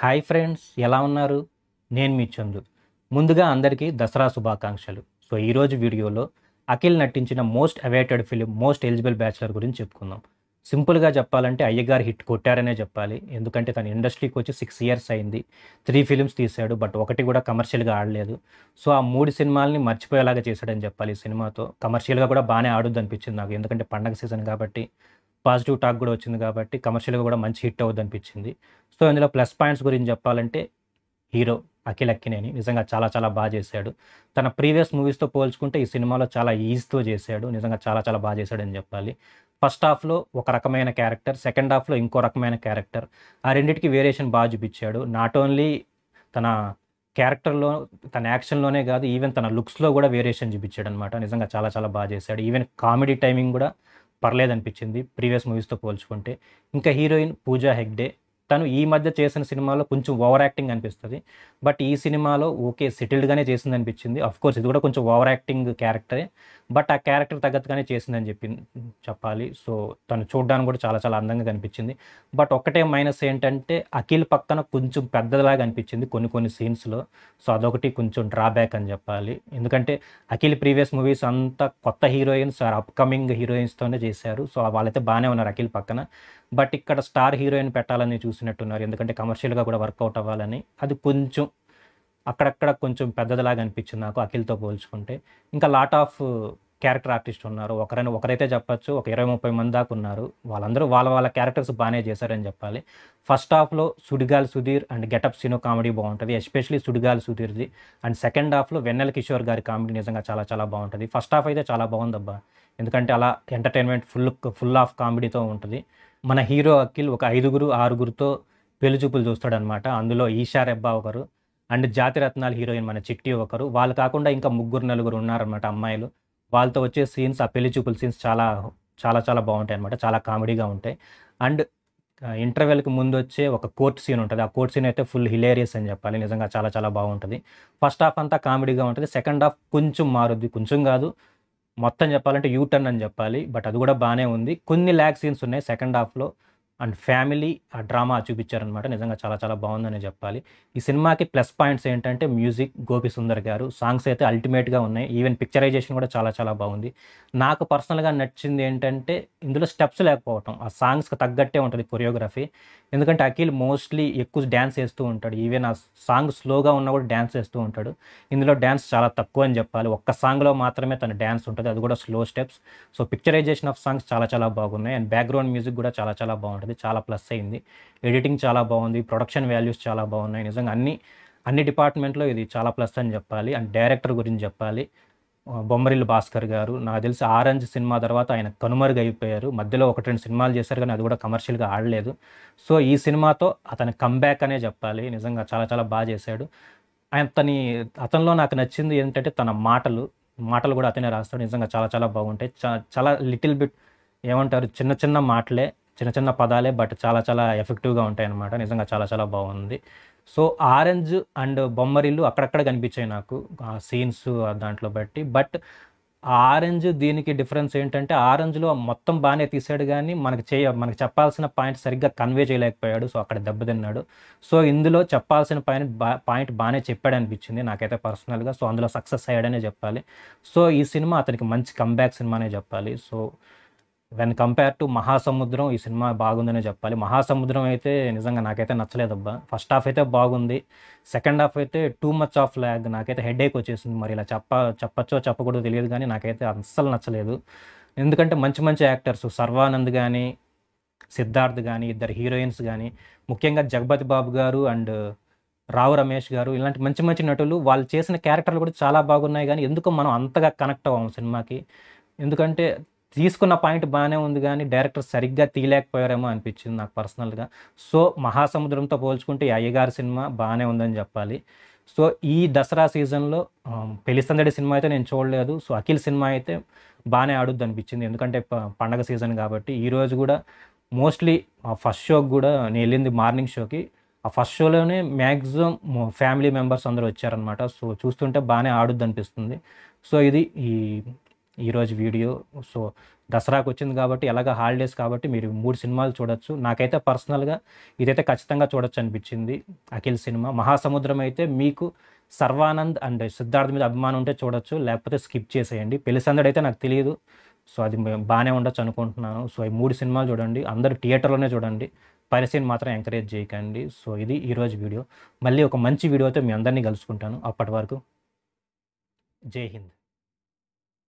hi friends ఎలా ఉన్నారు నేను మీ చందు ముందుగా అందరికీ దసరా శుభాకాంక్షలు సో ఈరోజు వీడియోలో అఖిల్ నటించిన most awaited film most eligible bachelor గురించి చెప్పుకుందాం సింపుల్గా చెప్పాలంటే అయ్యగారు హిట్ కొట్టారనే చెప్పాలి ఎందుకంటే తన ఇండస్ట్రీకి వచ్చి సిక్స్ ఇయర్స్ అయింది త్రీ ఫిలిమ్స్ తీశాడు బట్ ఒకటి కూడా కమర్షియల్గా ఆడలేదు సో ఆ మూడు సినిమాల్ని మర్చిపోయేలాగా చేశాడని చెప్పాలి ఈ సినిమాతో కమర్షియల్గా కూడా బాగానే ఆడొద్దు అనిపించింది నాకు ఎందుకంటే పండగ సీజన్ కాబట్టి పాజిటివ్ టాక్ కూడా వచ్చింది కాబట్టి కమర్షియల్గా కూడా మంచి హిట్ అవుద్ది అనిపించింది సో ఇందులో ప్లస్ పాయింట్స్ గురించి చెప్పాలంటే హీరో అఖిల్ అక్కినేని నిజంగా చాలా చాలా బాగా చేశాడు తన ప్రీవియస్ మూవీస్తో పోల్చుకుంటే ఈ సినిమాలో చాలా ఈజ్తో చేశాడు నిజంగా చాలా చాలా బాగా చేశాడు అని చెప్పాలి ఫస్ట్ హాఫ్లో ఒక రకమైన క్యారెక్టర్ సెకండ్ హాఫ్లో ఇంకో రకమైన క్యారెక్టర్ ఆ రెండింటికి వేరియేషన్ బాగా చూపించాడు నాట్ ఓన్లీ తన క్యారెక్టర్లో తన యాక్షన్లోనే కాదు ఈవెన్ తన లుక్స్లో కూడా వేరియేషన్ చూపించాడు అనమాట నిజంగా చాలా చాలా బాగా చేశాడు ఈవెన్ కామెడీ టైమింగ్ కూడా పర్లేదనిపించింది ప్రీవియస్ మూవీస్తో పోల్చుకుంటే ఇంకా హీరోయిన్ పూజా హెగ్డే తను ఈ మధ్య చేసిన సినిమాలో కొంచెం ఓవర్ యాక్టింగ్ అనిపిస్తుంది బట్ ఈ సినిమాలో ఓకే సెటిల్డ్గానే చేసింది అనిపించింది అఫ్ కోర్స్ ఇది కూడా కొంచెం ఓవర్ యాక్టింగ్ క్యారెక్టరే బట్ ఆ క్యారెక్టర్ తగ్గట్టుగానే చేసిందని చెప్పి చెప్పాలి సో తను చూడడానికి కూడా చాలా చాలా అందంగా కనిపించింది బట్ ఒకటే మైనస్ ఏంటంటే అఖిల్ పక్కన కొంచెం పెద్దలాగా అనిపించింది కొన్ని కొన్ని సీన్స్లో సో అదొకటి కొంచెం డ్రాబ్యాక్ అని చెప్పాలి ఎందుకంటే అఖిల్ ప్రీవియస్ మూవీస్ అంతా కొత్త హీరోయిన్స్ అప్కమింగ్ హీరోయిన్స్తోనే చేశారు సో వాళ్ళైతే బాగానే ఉన్నారు అఖిల్ పక్కన బట్ ఇక్కడ స్టార్ హీరోయిన్ పెట్టాలని చూసినట్టున్నారు ఎందుకంటే కమర్షియల్గా కూడా వర్కౌట్ అవ్వాలని అది కొంచెం అక్కడక్కడ కొంచెం పెద్దదిలాగా అనిపించింది నాకు అఖిల్తో పోల్చుకుంటే ఇంకా లాట్ ఆఫ్ క్యారెక్టర్ ఆర్టిస్ట్ ఉన్నారు ఒకరైనా ఒకరైతే చెప్పచ్చు ఒక ఇరవై ముప్పై మంది దాకా ఉన్నారు వాళ్ళందరూ వాళ్ళ వాళ్ళ క్యారెక్టర్స్ బాగానే చేశారని చెప్పాలి ఫస్ట్ హాఫ్లో సుడిగాల్ సుధీర్ అండ్ గెటప్ సినో కామెడీ బాగుంటుంది ఎస్పెషలీ సుడిగాల్ సుధీర్ది అండ్ సెకండ్ హాఫ్లో వెన్నెల కిషోర్ గారి కామెడీ నిజంగా చాలా చాలా బాగుంటుంది ఫస్ట్ హాఫ్ అయితే చాలా బాగుందబ్బా ఎందుకంటే అలా ఎంటర్టైన్మెంట్ ఫుల్ ఫుల్ ఆఫ్ కామెడీతో ఉంటుంది మన హీరో అఖిల్ ఒక ఐదుగురు ఆరుగురుతో పెళ్లిచూపులు చూస్తాడనమాట అందులో ఈషా రెబ్బా ఒకరు అండ్ జాతి రత్నాల హీరోయిన్ మన చిట్టి ఒకరు వాళ్ళు కాకుండా ఇంకా ముగ్గురు నలుగురు ఉన్నారనమాట అమ్మాయిలు వాళ్ళతో వచ్చే సీన్స్ ఆ పెళ్లి చూపుల సీన్స్ చాలా చాలా చాలా బాగుంటాయి అనమాట చాలా కామెడీగా ఉంటాయి అండ్ ఇంటర్వెల్కి ముందు వచ్చే ఒక కోర్ట్ సీన్ ఉంటుంది ఆ కోర్ట్ సీన్ అయితే ఫుల్ హిలేరియస్ అని చెప్పాలి నిజంగా చాలా చాలా బాగుంటుంది ఫస్ట్ హాఫ్ అంతా కామెడీగా ఉంటుంది సెకండ్ హాఫ్ కొంచెం మారుద్ది కొంచెం కాదు మొత్తం చెప్పాలంటే యూ టర్న్ అని చెప్పాలి బట్ అది కూడా బాగానే ఉంది కొన్ని ల్యాక్ సీన్స్ ఉన్నాయి సెకండ్ హాఫ్లో అండ్ ఫ్యామిలీ ఆ డ్రామా చూపించారనమాట నిజంగా చాలా చాలా బాగుందని చెప్పాలి ఈ సినిమాకి ప్లస్ పాయింట్స్ ఏంటంటే మ్యూజిక్ గోపి సుందర్ గారు సాంగ్స్ అయితే అల్టిమేట్గా ఉన్నాయి ఈవెన్ పిక్చరైజేషన్ కూడా చాలా చాలా బాగుంది నాకు పర్సనల్గా నచ్చింది ఏంటంటే ఇందులో స్టెప్స్ లేకపోవటం ఆ సాంగ్స్కి తగ్గట్టే ఉంటుంది కొరియోగ్రఫీ ఎందుకంటే అఖిల్ మోస్ట్లీ ఎక్కువ డ్యాన్స్ వేస్తూ ఉంటాడు ఈవెన్ ఆ సాంగ్ స్లోగా ఉన్నా కూడా డ్యాన్స్ వేస్తూ ఉంటాడు ఇందులో డ్యాన్స్ చాలా తక్కువ అని చెప్పాలి ఒక్క సాంగ్లో మాత్రమే తన డ్యాన్స్ ఉంటుంది అది కూడా slow steps so picturisation of songs చాలా చాలా బాగున్నాయి అండ్ బ్యాక్గ్రౌండ్ మ్యూజిక్ కూడా చాలా చాలా బాగుంటుంది ఉంటుంది చాలా ప్లస్ అయింది ఎడిటింగ్ చాలా బాగుంది ప్రొడక్షన్ వాల్యూస్ చాలా బాగున్నాయి నిజంగా అన్ని అన్ని డిపార్ట్మెంట్లో ఇది చాలా ప్లస్ అని చెప్పాలి అండ్ డైరెక్టర్ గురించి చెప్పాలి బొమ్మరిల్లు భాస్కర్ గారు నాకు తెలిసి ఆరెంజ్ సినిమా తర్వాత ఆయన కనుమరుగు అయిపోయారు మధ్యలో ఒకటి రెండు సినిమాలు చేశారు కానీ అది కూడా కమర్షియల్గా ఆడలేదు సో ఈ సినిమాతో అతని కమ్బ్యాక్ అనే చెప్పాలి నిజంగా చాలా చాలా బాగా చేశాడు అతని అతనిలో నాకు నచ్చింది ఏంటంటే తన మాటలు మాటలు కూడా అతనే రాస్తాడు నిజంగా చాలా చాలా బాగుంటాయి చాలా లిటిల్ బిట్ ఏమంటారు చిన్న చిన్న మాటలే చిన్న చిన్న పదాలే బట్ చాలా చాలా ఎఫెక్టివ్గా ఉంటాయి అనమాట నిజంగా చాలా చాలా బాగుంది సో ఆరెంజ్ అండ్ బొమ్మరిల్లు అక్కడక్కడ కనిపించాయి నాకు ఆ సీన్స్ దాంట్లో బట్టి బట్ ఆరెంజ్ దీనికి డిఫరెన్స్ ఏంటంటే ఆరెంజ్లో మొత్తం బాగానే తీసాడు కానీ మనకు చేయ మనకు చెప్పాల్సిన పాయింట్ సరిగ్గా కన్వే చేయలేకపోయాడు సో అక్కడ దెబ్బతిన్నాడు సో ఇందులో చెప్పాల్సిన పాయింట్ బా పాయింట్ బాగానే చెప్పాడు అనిపించింది నాకైతే పర్సనల్గా సో అందులో సక్సెస్ అయ్యాడనే చెప్పాలి సో ఈ సినిమా అతనికి మంచి కంబ్యాక్ సినిమానే చెప్పాలి సో వెన్ కంపేర్ టు మహాసముద్రం ఈ సినిమా బాగుందనే చెప్పాలి మహాసముద్రం అయితే నిజంగా నాకైతే నచ్చలేదబ్బా ఫస్ట్ హాఫ్ అయితే బాగుంది సెకండ్ హాఫ్ అయితే టూ మచ్ ఆఫ్ ల్యాగ్ నాకైతే హెడ్ వచ్చేసింది మరి ఇలా చెప్ప చెప్పచ్చో చెప్పకూడదు తెలియదు కానీ నాకైతే అస్సలు నచ్చలేదు ఎందుకంటే మంచి మంచి యాక్టర్స్ సర్వానంద్ కానీ సిద్ధార్థ్ కానీ ఇద్దరు హీరోయిన్స్ కానీ ముఖ్యంగా జగపతి బాబు గారు అండ్ రావు రమేష్ గారు ఇలాంటి మంచి మంచి నటులు వాళ్ళు చేసిన క్యారెక్టర్లు కూడా చాలా బాగున్నాయి కానీ ఎందుకు మనం అంతగా కనెక్ట్ అవ్వం సినిమాకి ఎందుకంటే తీసుకున్న పాయింట్ బాగానే ఉంది కానీ డైరెక్టర్ సరిగ్గా తీయలేకపోయారేమో అనిపించింది నాకు పర్సనల్గా సో మహాసముద్రంతో పోల్చుకుంటే అయ్యగారి సినిమా బాగానే ఉందని చెప్పాలి సో ఈ దసరా సీజన్లో పెళ్లిసందడి సినిమా అయితే నేను చూడలేదు సో అఖిల్ సినిమా అయితే బాగానే ఆడుద్ది అనిపించింది ఎందుకంటే పండగ సీజన్ కాబట్టి ఈరోజు కూడా మోస్ట్లీ ఫస్ట్ షోకి కూడా నేను వెళ్ళింది మార్నింగ్ షోకి ఆ ఫస్ట్ షోలోనే మ్యాక్సిమం ఫ్యామిలీ మెంబర్స్ అందరూ వచ్చారనమాట సో చూస్తుంటే బాగానే ఆడుద్ది అనిపిస్తుంది సో ఇది ఈ ఈరోజు వీడియో సో దసరాకు వచ్చింది కాబట్టి ఎలాగ హాలిడేస్ కాబట్టి మీరు మూడు సినిమాలు చూడొచ్చు నాకైతే పర్సనల్గా ఇదైతే ఖచ్చితంగా చూడొచ్చు అనిపించింది అఖిల్ సినిమా మహాసముద్రం అయితే మీకు సర్వానంద్ అండ్ సిద్ధార్థ మీద అభిమానం ఉంటే చూడొచ్చు లేకపోతే స్కిప్ చేసేయండి పెళ్లిసందడు అయితే నాకు తెలియదు సో అది బాగానే ఉండొచ్చు అనుకుంటున్నాను సో ఈ మూడు సినిమాలు చూడండి అందరు థియేటర్లోనే చూడండి పైరసీని మాత్రం ఎంకరేజ్ చేయకండి సో ఇది ఈరోజు వీడియో మళ్ళీ ఒక మంచి వీడియో అయితే మీ అందరినీ కలుసుకుంటాను అప్పటి వరకు జై హింద్